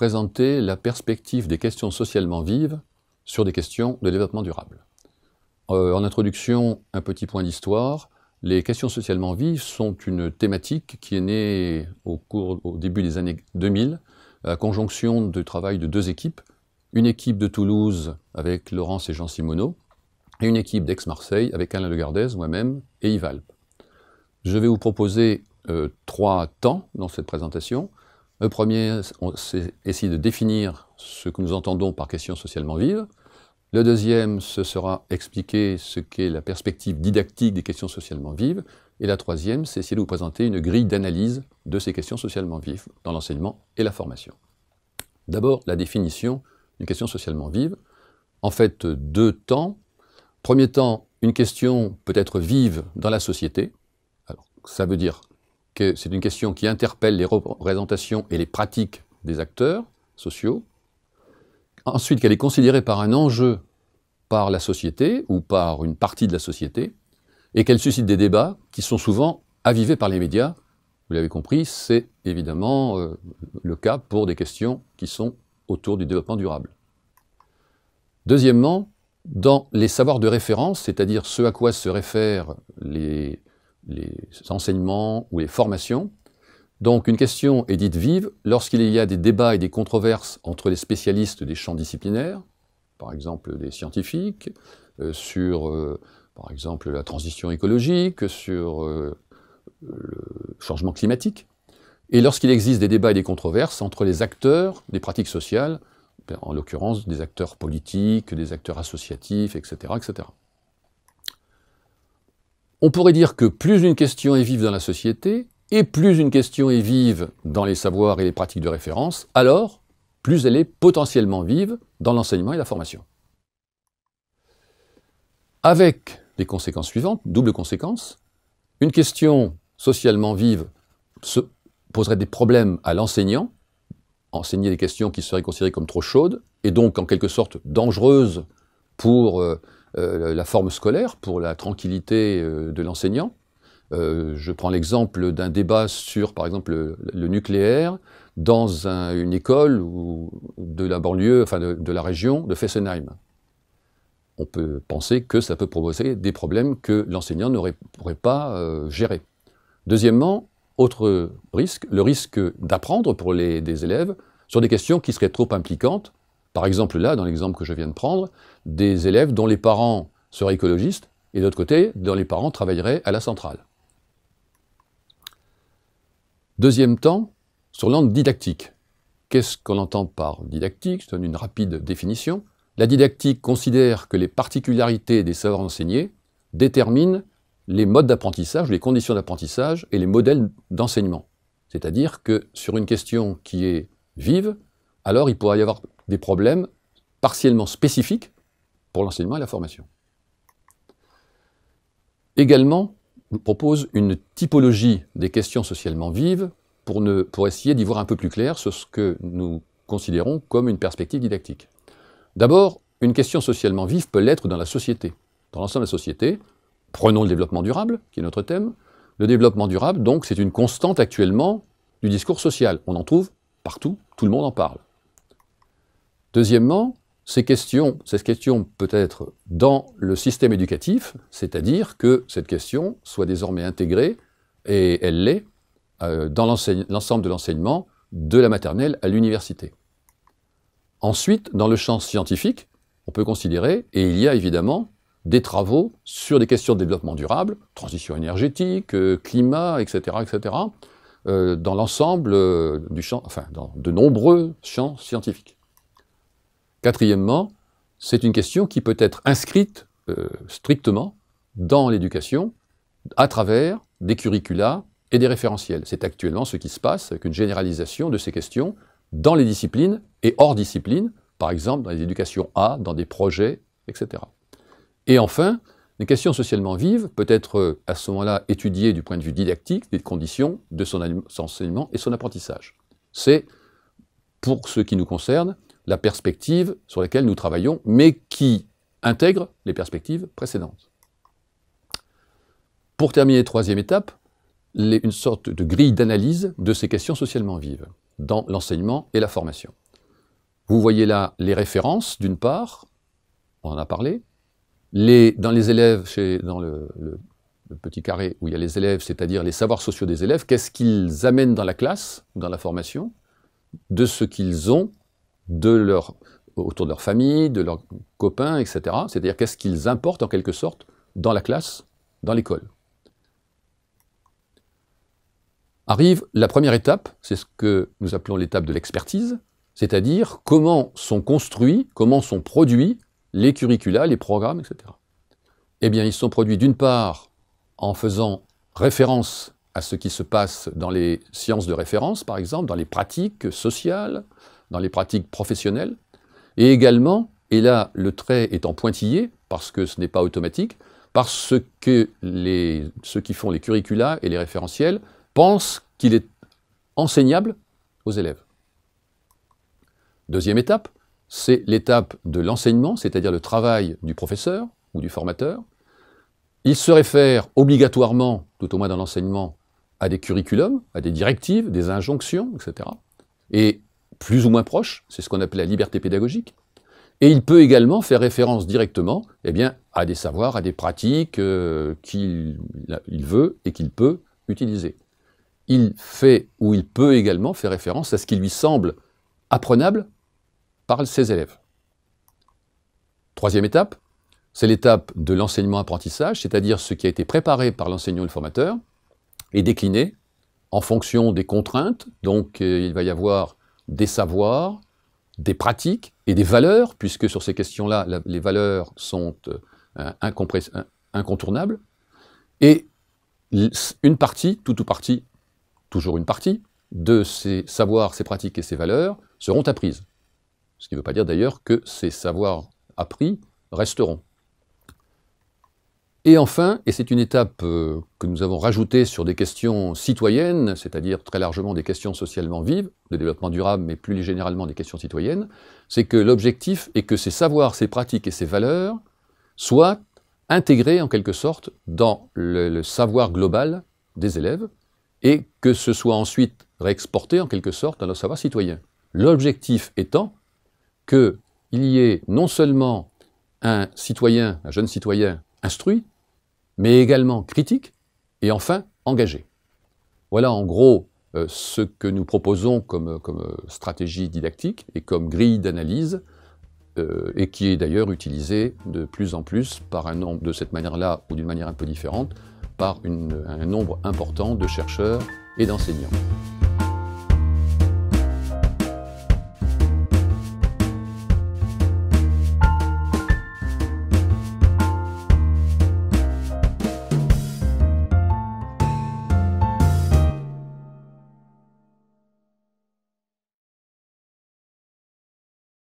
présenter la perspective des questions socialement vives sur des questions de développement durable. Euh, en introduction, un petit point d'histoire. Les questions socialement vives sont une thématique qui est née au, cours, au début des années 2000, à conjonction du travail de deux équipes, une équipe de Toulouse avec Laurence et Jean Simoneau, et une équipe d'Aix-Marseille avec Alain Legardez, moi-même et Yves Je vais vous proposer euh, trois temps dans cette présentation. Le premier, c'est essayer de définir ce que nous entendons par question socialement vive. Le deuxième, ce sera expliquer ce qu'est la perspective didactique des questions socialement vives. Et la troisième, c'est essayer de vous présenter une grille d'analyse de ces questions socialement vives dans l'enseignement et la formation. D'abord, la définition d'une question socialement vive. En fait, deux temps. Premier temps, une question peut être vive dans la société. Alors, ça veut dire que c'est une question qui interpelle les représentations et les pratiques des acteurs sociaux. Ensuite, qu'elle est considérée par un enjeu par la société ou par une partie de la société, et qu'elle suscite des débats qui sont souvent avivés par les médias. Vous l'avez compris, c'est évidemment euh, le cas pour des questions qui sont autour du développement durable. Deuxièmement, dans les savoirs de référence, c'est-à-dire ce à quoi se réfèrent les les enseignements ou les formations. Donc une question est dite vive lorsqu'il y a des débats et des controverses entre les spécialistes des champs disciplinaires, par exemple des scientifiques, euh, sur euh, par exemple la transition écologique, sur euh, le changement climatique, et lorsqu'il existe des débats et des controverses entre les acteurs des pratiques sociales, en l'occurrence des acteurs politiques, des acteurs associatifs, etc. On pourrait dire que plus une question est vive dans la société, et plus une question est vive dans les savoirs et les pratiques de référence, alors plus elle est potentiellement vive dans l'enseignement et la formation. Avec les conséquences suivantes, double conséquence, une question socialement vive se poserait des problèmes à l'enseignant, enseigner des questions qui seraient considérées comme trop chaudes, et donc en quelque sorte dangereuses pour euh, euh, la forme scolaire pour la tranquillité euh, de l'enseignant. Euh, je prends l'exemple d'un débat sur, par exemple, le, nucléaire dans une école ou de la banlieue, de, la région de Fessenheim on peut penser que ça peut provoquer des problèmes que l'enseignant n'aurait pourrait pas gérer. Deuxièmement, autre risque, le risque d'apprendre pour les des élèves sur des questions qui seraient trop impliquantes, par exemple, là, dans l'exemple que je viens de prendre, des élèves dont les parents seraient écologistes et d'autre côté, dont les parents travailleraient à la centrale. Deuxième temps, sur l'angle didactique. Qu'est-ce qu'on entend par didactique Je donne une rapide définition. La didactique considère que les particularités des savoirs enseignés déterminent les modes d'apprentissage, les conditions d'apprentissage et les modèles d'enseignement. C'est-à-dire que sur une question qui est vive, alors il pourrait y avoir des problèmes partiellement spécifiques pour l'enseignement et la formation. Également, nous propose une typologie des questions socialement vives pour, pour essayer d'y voir un peu plus clair sur ce que nous considérons comme une perspective didactique. D'abord, une question socialement vive peut l'être dans la société, dans l'ensemble de la société. Prenons le développement durable, qui est notre thème. Le développement durable, donc, c'est une constante actuellement du discours social. On en trouve partout, tout le monde en parle. Deuxièmement, ces questions, cette question peut être dans le système éducatif, c'est-à-dire que cette question soit désormais intégrée, et elle l'est, euh, dans l'ensemble de l'enseignement, de la maternelle à l'université. Ensuite, dans le champ scientifique, on peut considérer, et il y a évidemment des travaux sur des questions de développement durable, transition énergétique, euh, climat, etc., etc., euh, dans l'ensemble du champ, enfin, dans de nombreux champs scientifiques. Quatrièmement, c'est une question qui peut être inscrite euh, strictement dans l'éducation à travers des curricula et des référentiels. C'est actuellement ce qui se passe avec une généralisation de ces questions dans les disciplines et hors disciplines, par exemple dans les éducations A, dans des projets, etc. Et enfin, les questions socialement vives peut être euh, à ce moment-là étudiées du point de vue didactique des conditions de son enseignement et son apprentissage. C'est, pour ce qui nous concerne, la perspective sur laquelle nous travaillons, mais qui intègre les perspectives précédentes. Pour terminer, troisième étape, une sorte de grille d'analyse de ces questions socialement vives dans l'enseignement et la formation. Vous voyez là les références, d'une part, on en a parlé. dans les élèves, chez, dans le, le, petit carré où il y a les élèves, c'est-à-dire les savoirs sociaux des élèves, qu'est-ce qu'ils amènent dans la classe, dans la formation, de ce qu'ils ont de leur, autour de leur famille, de leurs copains, etc. C'est-à-dire qu'est-ce qu'ils importent en quelque sorte dans la classe, dans l'école. Arrive la première étape, c'est ce que nous appelons l'étape de l'expertise, c'est-à-dire comment sont construits, comment sont produits les curricula, les programmes, etc. Eh bien, ils sont produits d'une part en faisant référence à ce qui se passe dans les sciences de référence, par exemple, dans les pratiques sociales, dans les pratiques professionnelles, et également, et là le trait est en pointillé, parce que ce n'est pas automatique, parce que les, ceux qui font les curricula et les référentiels pensent qu'il est enseignable aux élèves. Deuxième étape, c'est l'étape de l'enseignement, c'est-à-dire le travail du professeur ou du formateur. Il se réfère obligatoirement, tout au moins dans l'enseignement, à des curriculums, à des directives, des injonctions, etc. Et plus ou moins proche, c'est ce qu'on appelle la liberté pédagogique. Et il peut également faire référence directement eh bien, à des savoirs, à des pratiques euh, qu'il veut et qu'il peut utiliser. Il fait ou il peut également faire référence à ce qui lui semble apprenable par ses élèves. Troisième étape, c'est l'étape de l'enseignement-apprentissage, c'est-à-dire ce qui a été préparé par l'enseignant et le formateur et décliné en fonction des contraintes. Donc euh, il va y avoir des savoirs, des pratiques et des valeurs, puisque sur ces questions-là, les valeurs sont euh, incontournables. Et une partie, tout ou partie, toujours une partie, de ces savoirs, ces pratiques et ces valeurs seront apprises. Ce qui ne veut pas dire d'ailleurs que ces savoirs appris resteront. Et enfin, et c'est une étape euh, que nous avons rajoutée sur des questions citoyennes, c'est-à-dire très largement des questions socialement vives, de développement durable, mais plus généralement des questions citoyennes, c'est que l'objectif est que ces savoirs, ces pratiques et ces valeurs soient intégrés en quelque sorte dans le, le savoir global des élèves et que ce soit ensuite réexporté en quelque sorte dans le savoir citoyen. L'objectif étant qu'il y ait non seulement un citoyen, un jeune citoyen instruit, mais également critique et enfin engagé. Voilà en gros euh, ce que nous proposons comme, euh, euh, stratégie didactique et comme grille d'analyse, et qui est d'ailleurs utilisée de plus en plus par un nombre de cette manière-là ou d'une manière un peu différente par un nombre important de chercheurs et d'enseignants.